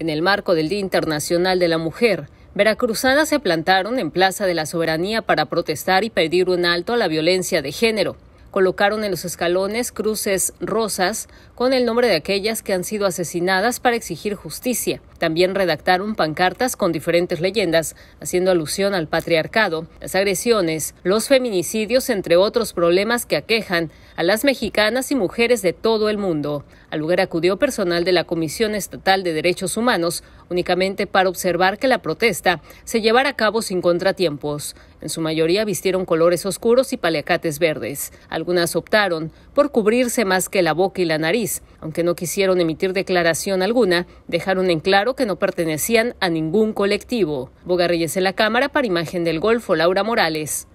En el marco del Día Internacional de la Mujer, veracruzanas se plantaron en Plaza de la Soberanía para protestar y pedir un alto a la violencia de género colocaron en los escalones cruces rosas con el nombre de aquellas que han sido asesinadas para exigir justicia. También redactaron pancartas con diferentes leyendas, haciendo alusión al patriarcado, las agresiones, los feminicidios, entre otros problemas que aquejan a las mexicanas y mujeres de todo el mundo. Al lugar acudió personal de la Comisión Estatal de Derechos Humanos, únicamente para observar que la protesta se llevara a cabo sin contratiempos. En su mayoría vistieron colores oscuros y paliacates verdes algunas optaron por cubrirse más que la boca y la nariz. Aunque no quisieron emitir declaración alguna, dejaron en claro que no pertenecían a ningún colectivo. Reyes en la Cámara para Imagen del Golfo, Laura Morales.